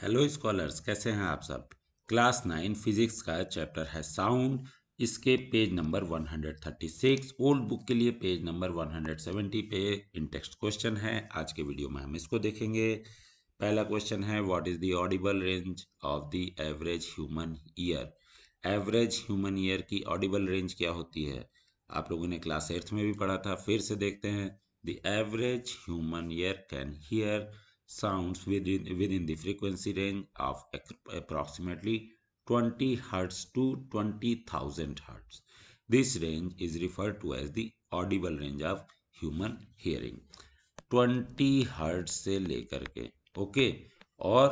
Hello scholars कैसे हैं आप सब क्लास नाइन फिजिक्स का चैप्टर है साउंड इसके पेज नंबर 136 ओल्ड बुक के लिए पेज नंबर 170 पे इन क्वेश्चन है आज के वीडियो में हम इसको देखेंगे पहला क्वेश्चन है what is the audible range of the average human ear average human ear की ऑडिबल रेंज क्या होती है आप लोगों ने क्लास एट्थ में भी पढ़ा था फिर से देखते हैं the average human ear can hear sounds within, within the frequency range of approximately 20 Hz to 20,000 Hz. This range is referred to as the audible range of human hearing 20 hertz से लेकर के ओके और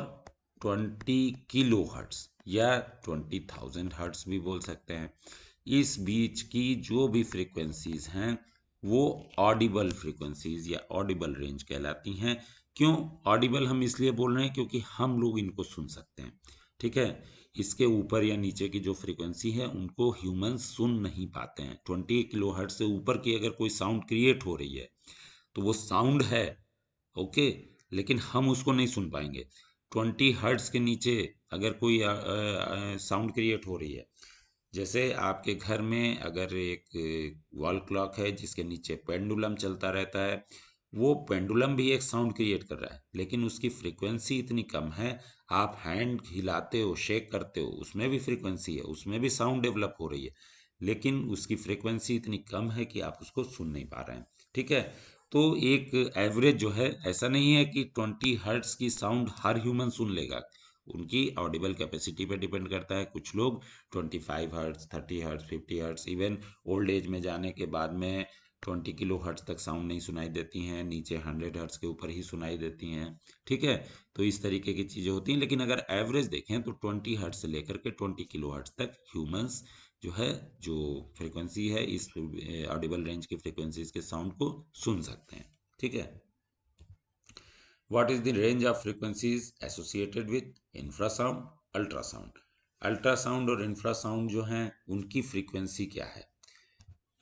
20 kilo hertz या 20,000 hertz भी बोल सकते हैं इस बीच की जो भी फ्रीक्वेंसीज हैं वो ऑडिबल फ्रीक्वेंसीज या ऑडिबल रेंज कहलाती हैं क्यों ऑडिबल हम इसलिए बोल रहे हैं क्योंकि हम लोग इनको सुन सकते हैं ठीक है इसके ऊपर या नीचे की जो फ्रीक्वेंसी है उनको ह्यूमन सुन नहीं पाते हैं ट्वेंटी किलो हर्ट से ऊपर की अगर कोई साउंड क्रिएट हो रही है तो वो साउंड है ओके लेकिन हम उसको नहीं सुन पाएंगे ट्वेंटी हर्ट्स के नीचे अगर कोई साउंड क्रिएट हो रही है जैसे आपके घर में अगर एक वॉल क्लॉक है जिसके नीचे पेंडुलम चलता रहता है वो पेंडुलम भी एक साउंड क्रिएट कर रहा है लेकिन उसकी फ्रीक्वेंसी इतनी कम है आप हैंड हिलाते हो शेक करते हो उसमें भी फ्रीक्वेंसी है उसमें भी साउंड डेवलप हो रही है लेकिन उसकी फ्रीक्वेंसी इतनी कम है कि आप उसको सुन नहीं पा रहे हैं ठीक है तो एक एवरेज जो है ऐसा नहीं है कि ट्वेंटी हर्ट्स की साउंड हर ह्यूमन सुन लेगा उनकी ऑडिबल कैपेसिटी पे डिपेंड करता है कुछ लोग twenty five hertz thirty hertz fifty hertz even old age में जाने के बाद में ट्वेंटी किलो हर्ट्स तक साउंड नहीं सुनाई देती हैं नीचे हंड्रेड हर्ट्स के ऊपर ही सुनाई देती हैं ठीक है तो इस तरीके की चीज़ें होती हैं लेकिन अगर एवरेज देखें तो ट्वेंटी हर्ट्स से लेकर के ट्वेंटी किलो हर्ट्स तक ह्यूमंस जो है जो फ्रिक्वेंसी है इस ऑडिबल रेंज की फ्रिक्वेंसीज के साउंड को सुन सकते हैं ठीक है what is the range of frequencies associated with infrasound ultrasound ultrasound और इंफ्रासाउंड जो हैं उनकी फ्रीक्वेंसी क्या है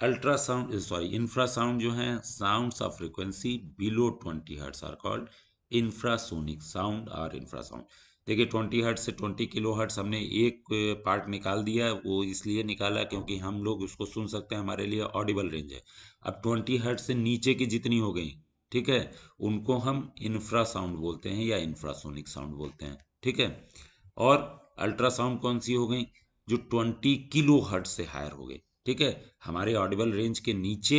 अल्ट्रासाउंड सॉरी इंफ्रासाउंड जो है sounds of frequency below twenty hertz are called infrasonic sound और इंफ्रासाउंड देखिए ट्वेंटी हर्ट से ट्वेंटी किलो हर्ट्स हमने एक पार्ट निकाल दिया वो इसलिए निकाला क्योंकि हम लोग उसको सुन सकते हैं हमारे लिए ऑडिबल रेंज है अब ट्वेंटी हर्ट से नीचे की जितनी हो गई ठीक है उनको हम इंफ्रासाउंड बोलते हैं या इंफ्रासोनिक साउंड बोलते हैं ठीक है और अल्ट्रासाउंड कौन सी हो गई जो ट्वेंटी किलो हर्ट से हायर हो गई ठीक है हमारे ऑडिबल रेंज के नीचे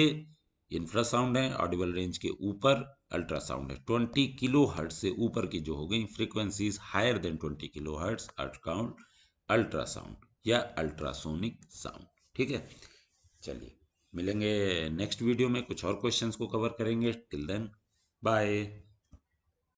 इंफ्रासाउंड है ऑडिबल रेंज के ऊपर अल्ट्रासाउंड है 20 किलो हर्ट से ऊपर की जो हो गई frequencies higher than 20 kilohertz ultrasound ultrasound या अल्ट्रासोनिक साउंड ठीक है चलिए मिलेंगे नेक्स्ट वीडियो में कुछ और क्वेश्चंस को कवर करेंगे टिल देन बाय